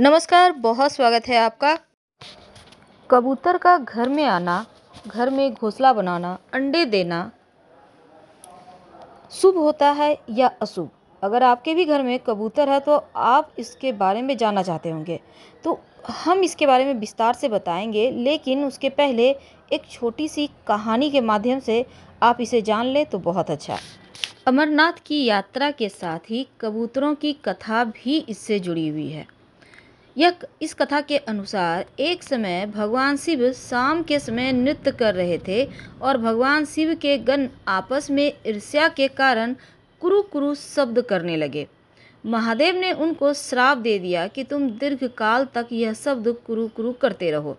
नमस्कार बहुत स्वागत है आपका कबूतर का घर में आना घर में घोंसला बनाना अंडे देना शुभ होता है या अशुभ अगर आपके भी घर में कबूतर है तो आप इसके बारे में जानना चाहते होंगे तो हम इसके बारे में विस्तार से बताएंगे लेकिन उसके पहले एक छोटी सी कहानी के माध्यम से आप इसे जान लें तो बहुत अच्छा अमरनाथ की यात्रा के साथ ही कबूतरों की कथा भी इससे जुड़ी हुई है यह इस कथा के अनुसार एक समय भगवान शिव शाम के समय नृत्य कर रहे थे और भगवान शिव के गण आपस में ईर्ष्या के कारण कुरु कुरु शब्द करने लगे महादेव ने उनको श्राप दे दिया कि तुम दीर्घ काल तक यह शब्द कुरु कुरु करते रहो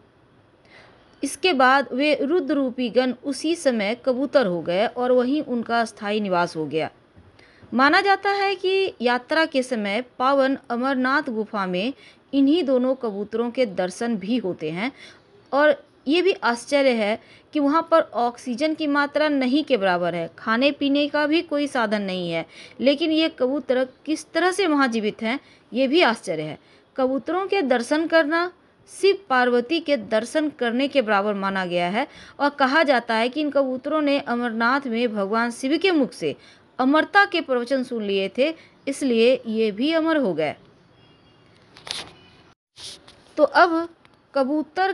इसके बाद वे रुद्र रूपी गण उसी समय कबूतर हो गए और वहीं उनका स्थायी निवास हो गया माना जाता है कि यात्रा के समय पावन अमरनाथ गुफा में इन्हीं दोनों कबूतरों के दर्शन भी होते हैं और ये भी आश्चर्य है कि वहाँ पर ऑक्सीजन की मात्रा नहीं के बराबर है खाने पीने का भी कोई साधन नहीं है लेकिन ये कबूतर किस तरह से वहाँ जीवित हैं ये भी आश्चर्य है कबूतरों के दर्शन करना शिव पार्वती के दर्शन करने के बराबर माना गया है और कहा जाता है कि इन कबूतरों ने अमरनाथ में भगवान शिव के मुख से अमरता के प्रवचन सुन लिए थे इसलिए ये भी अमर हो गए तो अब कबूतर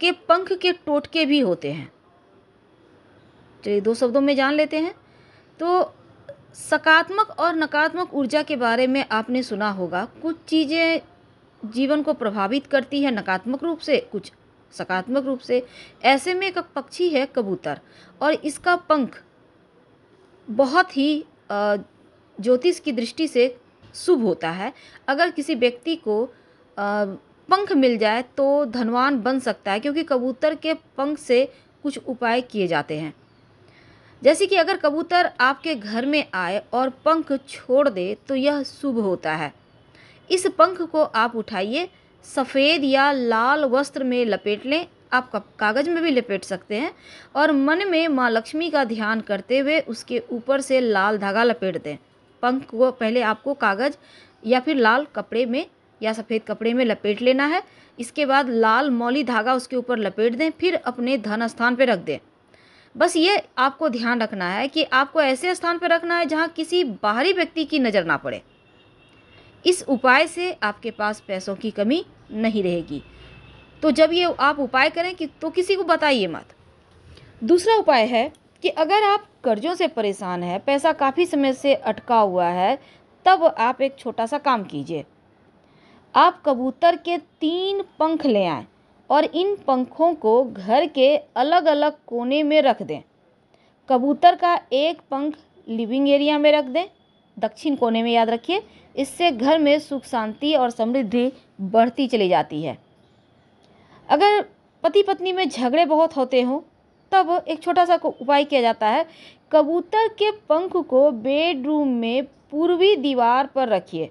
के पंख के टोटके भी होते हैं चलिए दो शब्दों में जान लेते हैं तो सकारात्मक और नकारात्मक ऊर्जा के बारे में आपने सुना होगा कुछ चीज़ें जीवन को प्रभावित करती है नकारात्मक रूप से कुछ सकारात्मक रूप से ऐसे में एक पक्षी है कबूतर और इसका पंख बहुत ही ज्योतिष की दृष्टि से शुभ होता है अगर किसी व्यक्ति को पंख मिल जाए तो धनवान बन सकता है क्योंकि कबूतर के पंख से कुछ उपाय किए जाते हैं जैसे कि अगर कबूतर आपके घर में आए और पंख छोड़ दे तो यह शुभ होता है इस पंख को आप उठाइए सफ़ेद या लाल वस्त्र में लपेट लें आप कागज़ में भी लपेट सकते हैं और मन में माँ लक्ष्मी का ध्यान करते हुए उसके ऊपर से लाल धागा लपेट दें पंख को पहले आपको कागज़ या फिर लाल कपड़े में या सफ़ेद कपड़े में लपेट लेना है इसके बाद लाल मौली धागा उसके ऊपर लपेट दें फिर अपने धन स्थान पर रख दें बस ये आपको ध्यान रखना है कि आपको ऐसे स्थान पर रखना है जहाँ किसी बाहरी व्यक्ति की नज़र ना पड़े इस उपाय से आपके पास पैसों की कमी नहीं रहेगी तो जब ये आप उपाय करें कि तो किसी को बताइए मत दूसरा उपाय है कि अगर आप कर्जों से परेशान है पैसा काफ़ी समय से अटका हुआ है तब आप एक छोटा सा काम कीजिए आप कबूतर के तीन पंख ले आएँ और इन पंखों को घर के अलग अलग कोने में रख दें कबूतर का एक पंख लिविंग एरिया में रख दें दक्षिण कोने में याद रखिए इससे घर में सुख शांति और समृद्धि बढ़ती चली जाती है अगर पति पत्नी में झगड़े बहुत होते हों तब एक छोटा सा उपाय किया जाता है कबूतर के पंख को बेडरूम में पूर्वी दीवार पर रखिए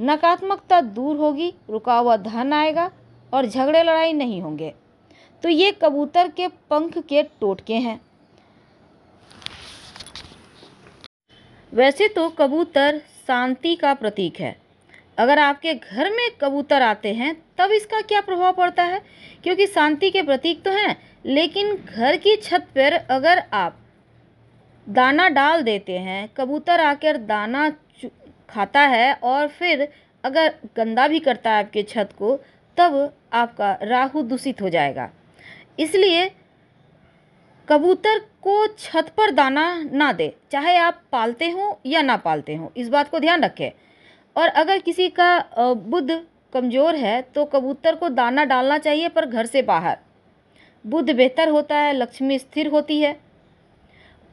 नकारात्मकता दूर होगी रुका हुआ धन आएगा और झगड़े लड़ाई नहीं होंगे तो ये कबूतर के पंख के टोटके हैं वैसे तो कबूतर शांति का प्रतीक है अगर आपके घर में कबूतर आते हैं तब इसका क्या प्रभाव पड़ता है क्योंकि शांति के प्रतीक तो हैं लेकिन घर की छत पर अगर आप दाना डाल देते हैं कबूतर आकर दाना खाता है और फिर अगर गंदा भी करता है आपके छत को तब आपका राहु दूषित हो जाएगा इसलिए कबूतर को छत पर दाना ना दे चाहे आप पालते हो या ना पालते हो इस बात को ध्यान रखें और अगर किसी का बुध कमज़ोर है तो कबूतर को दाना डालना चाहिए पर घर से बाहर बुध बेहतर होता है लक्ष्मी स्थिर होती है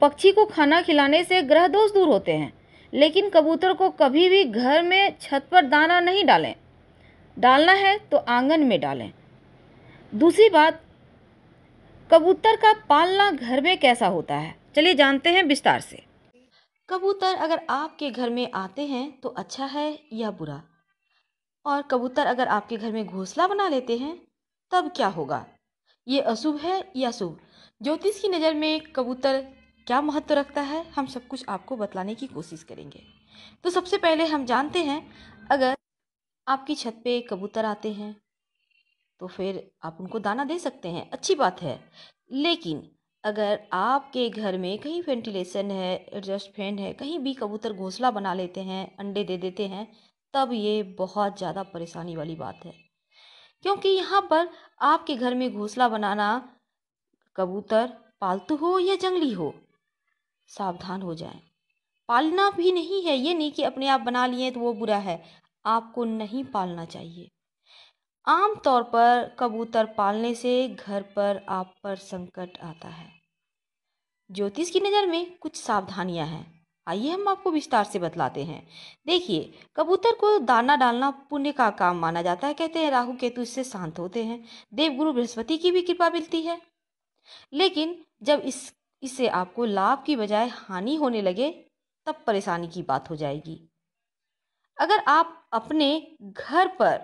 पक्षी को खाना खिलाने से ग्रह दोष दूर होते हैं लेकिन कबूतर को कभी भी घर में छत पर दाना नहीं डालें डालना है तो आंगन में डालें दूसरी बात कबूतर का पालना घर में कैसा होता है चलिए जानते हैं विस्तार से कबूतर अगर आपके घर में आते हैं तो अच्छा है या बुरा और कबूतर अगर आपके घर में घोंसला बना लेते हैं तब क्या होगा ये अशुभ है या शुभ ज्योतिष की नज़र में कबूतर क्या महत्व रखता है हम सब कुछ आपको बतलाने की कोशिश करेंगे तो सबसे पहले हम जानते हैं अगर आपकी छत पे कबूतर आते हैं तो फिर आप उनको दाना दे सकते हैं अच्छी बात है लेकिन अगर आपके घर में कहीं वेंटिलेशन है एडजस्ट फैन है कहीं भी कबूतर घोंसला बना लेते हैं अंडे दे देते हैं तब ये बहुत ज़्यादा परेशानी वाली बात है क्योंकि यहाँ पर आपके घर में घोंसला बनाना कबूतर पालतू हो या जंगली हो सावधान हो जाएं। पालना भी नहीं है ये नहीं कि अपने आप बना लिए तो वो बुरा है आपको नहीं पालना चाहिए आम तौर पर कबूतर पालने से घर पर आप पर संकट आता है ज्योतिष की नज़र में कुछ सावधानियां हैं आइए हम आपको विस्तार से बतलाते हैं देखिए कबूतर को दाना डालना पुण्य का काम माना जाता है कहते हैं राहु केतु इससे शांत होते हैं देवगुरु बृहस्पति की भी कृपा मिलती है लेकिन जब इस इससे आपको लाभ की बजाय हानि होने लगे तब परेशानी की बात हो जाएगी अगर आप अपने घर पर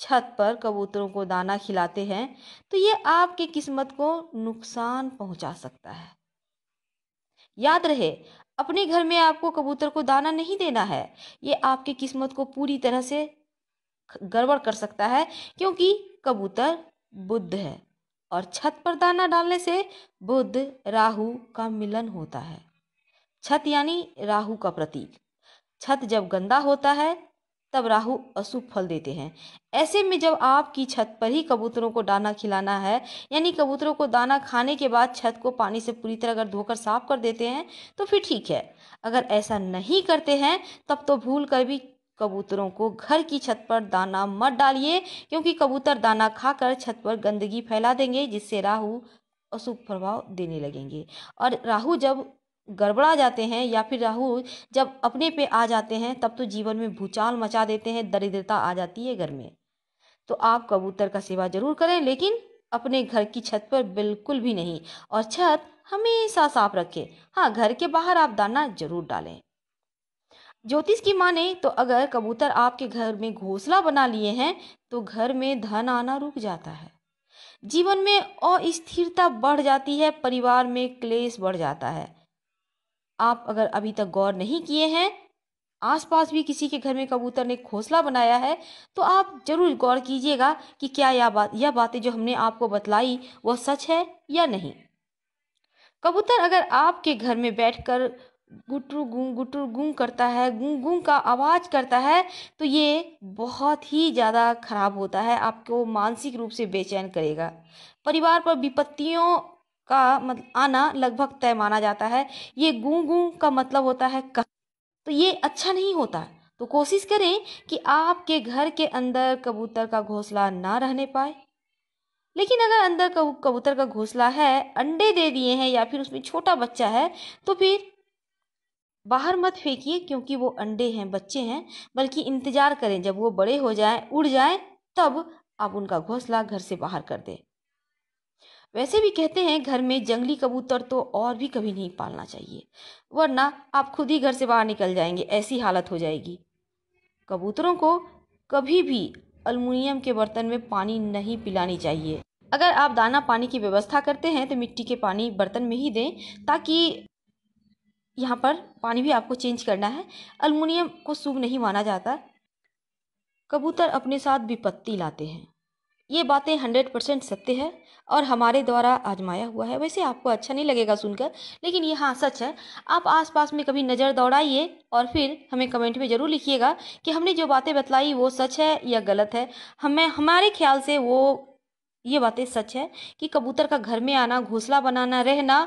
छत पर कबूतरों को दाना खिलाते हैं तो ये आपकी किस्मत को नुकसान पहुंचा सकता है याद रहे अपने घर में आपको कबूतर को दाना नहीं देना है ये आपकी किस्मत को पूरी तरह से गड़बड़ कर सकता है क्योंकि कबूतर बुद्ध है और छत पर दाना डालने से बुध राहु का मिलन होता है छत यानी राहु का प्रतीक छत जब गंदा होता है तब राहु अशुभ फल देते हैं ऐसे में जब आपकी छत पर ही कबूतरों को दाना खिलाना है यानी कबूतरों को दाना खाने के बाद छत को पानी से पूरी तरह अगर धोकर साफ कर देते हैं तो फिर ठीक है अगर ऐसा नहीं करते हैं तब तो भूल कर भी कबूतरों को घर की छत पर दाना मत डालिए क्योंकि कबूतर दाना खाकर छत पर गंदगी फैला देंगे जिससे राहु अशुभ प्रभाव देने लगेंगे और राहु जब गड़बड़ा जाते हैं या फिर राहु जब अपने पे आ जाते हैं तब तो जीवन में भूचाल मचा देते हैं दरिद्रता आ जाती है घर में तो आप कबूतर का सेवा जरूर करें लेकिन अपने घर की छत पर बिल्कुल भी नहीं और छत हमेशा साफ रखें हाँ घर के बाहर आप दाना जरूर डालें ज्योतिष की माने तो अगर कबूतर आपके घर में घोंसला बना लिए हैं तो घर में धन आना रुक जाता है जीवन में अस्थिरता बढ़ जाती है परिवार में क्लेश बढ़ जाता है आप अगर अभी तक गौर नहीं किए हैं आसपास भी किसी के घर में कबूतर ने घोंसला बनाया है तो आप ज़रूर गौर कीजिएगा कि क्या यह बात यह बातें जो हमने आपको बतलाई वह सच है या नहीं कबूतर अगर आपके घर में बैठकर गुटरू गूँ गुटरू गूँ करता है गूँ गूँ का आवाज़ करता है तो ये बहुत ही ज़्यादा ख़राब होता है आपको मानसिक रूप से बेचैन करेगा परिवार पर विपत्तियों का मतलब आना लगभग तय माना जाता है ये गूँ गूँ का मतलब होता है कह तो ये अच्छा नहीं होता तो कोशिश करें कि आपके घर के अंदर कबूतर का घोंसला ना रहने पाए लेकिन अगर अंदर कबूतर का घोंसला है अंडे दे दिए हैं या फिर उसमें छोटा बच्चा है तो फिर बाहर मत फेंकिए क्योंकि वो अंडे हैं बच्चे हैं बल्कि इंतज़ार करें जब वो बड़े हो जाएं उड़ जाएं तब आप उनका घोंसला घर से बाहर कर दें वैसे भी कहते हैं घर में जंगली कबूतर तो और भी कभी नहीं पालना चाहिए वरना आप खुद ही घर से बाहर निकल जाएंगे ऐसी हालत हो जाएगी कबूतरों को कभी भी अलमुनियम के बर्तन में पानी नहीं पिलानी चाहिए अगर आप दाना पानी की व्यवस्था करते हैं तो मिट्टी के पानी बर्तन में ही दें ताकि यहाँ पर पानी भी आपको चेंज करना है अलमुनियम को शुभ नहीं माना जाता कबूतर अपने साथ विपत्ति लाते हैं ये बातें हंड्रेड परसेंट सत्य है और हमारे द्वारा आजमाया हुआ है वैसे आपको अच्छा नहीं लगेगा सुनकर लेकिन ये हाँ सच है आप आसपास में कभी नज़र दौड़ाइए और फिर हमें कमेंट में ज़रूर लिखिएगा कि हमने जो बातें बतलाई वो सच है या गलत है हमें हमारे ख्याल से वो ये बातें सच है कि कबूतर का घर में आना घोंसला बनाना रहना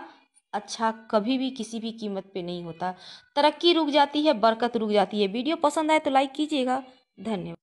अच्छा कभी भी किसी भी कीमत पे नहीं होता तरक्की रुक जाती है बरकत रुक जाती है वीडियो पसंद आए तो लाइक कीजिएगा धन्यवाद